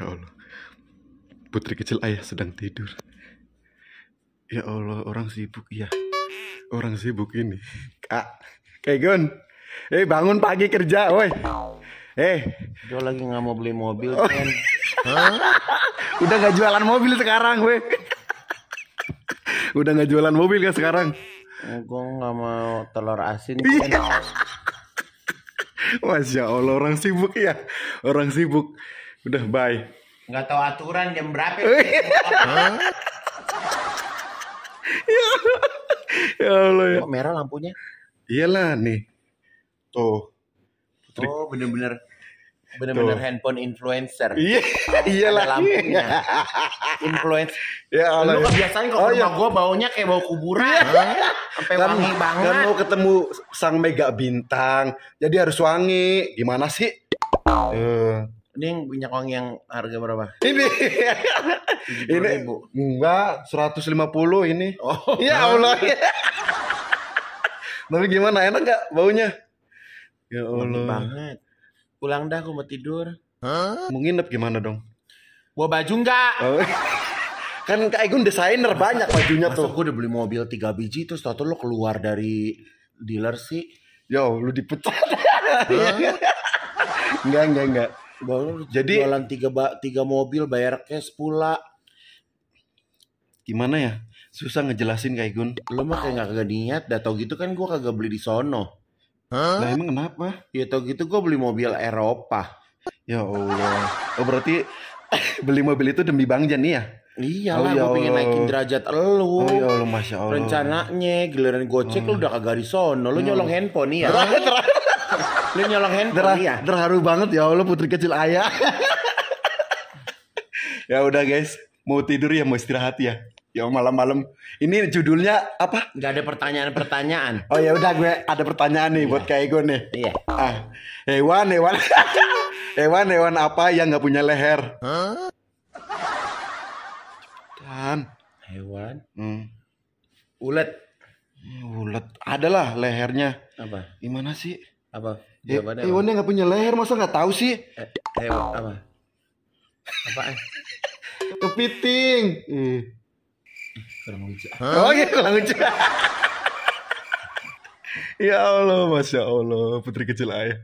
Ya Allah. Putri kecil ayah sedang tidur. Ya Allah, orang sibuk ya. Orang sibuk ini. Kak, kayak gun. Eh, bangun pagi kerja, woi. Eh, hey. dia lagi nggak mau beli mobil oh. kan. Huh? Udah nggak jualan mobil sekarang, weh. Udah nggak jualan mobil kan sekarang. Eh, Gue nggak mau telur asin. Iya. Masya Allah, orang sibuk ya. Orang sibuk. Udah bye. Nggak tahu aturan jam berapa. ya. ya Allah ya. Kok merah lampunya? Iyalah nih. Tuh. Putri. Oh, bener-bener bener-bener handphone influencer. Iya, iyalah. lampunya. Influence. Ya Allah. Lu ya. biasanya kalau oh, iya. rumah iya. gua baunya kayak bau kuburan. Iya. Sampai kan, wangi banget. Kan mau ketemu sang mega bintang, jadi harus wangi. Gimana sih? Uh. Ini yang punya uang yang harga berapa? Ini. ini ribu. enggak 150 ini. Oh. Ya Allah. Tapi gimana? Enak gak baunya? Ya Allah. Bang banget. Pulang dah aku mau tidur. Hah? Mau nginep gimana dong? Bawa baju enggak? Oh. kan Kak Igun desainer banyak bajunya Masa tuh. Aku udah beli mobil 3 biji terus tahu lo keluar dari dealer sih. Yo, lu dipecat. Enggak, enggak, enggak baru jadi jualan tiga ba tiga mobil bayar cash pula gimana ya susah ngejelasin kayak Gun lo mah kayak gak kagak niat dah tau gitu kan gua kagak beli di sono Hah? Lah emang kenapa? Ya tau gitu gua beli mobil Eropa. Ya Allah. Oh berarti beli mobil itu demi Bang Jan ya? Iya oh, lah, ya pengen naikin derajat elu. Oh ya Allah, Masya Allah. Rencananya, giliran gocek oh. lu udah kagak di sono, lu hmm. nyolong handphone ya. Lu nyolong handphone Terha ya? Terharu banget ya Allah putri kecil ayah. ya udah guys, mau tidur ya, mau istirahat ya. Ya malam-malam. Ini judulnya apa? Gak ada pertanyaan-pertanyaan. Oh ya udah gue ada pertanyaan nih iya. buat kayak gue nih. Iya. Ah, hewan hewan hewan hewan apa yang gak punya leher? Hah? Kan. Hewan. Hmm. Ulet. Hmm, ulet. Adalah lehernya. Apa? Gimana sih? apa eh, jawabannya eh, Iwannya nggak punya leher masa nggak tahu sih eh, eh apa apa eh kepiting eh. kurang lucu oh iya kurang ya Allah masya Allah putri kecil ayah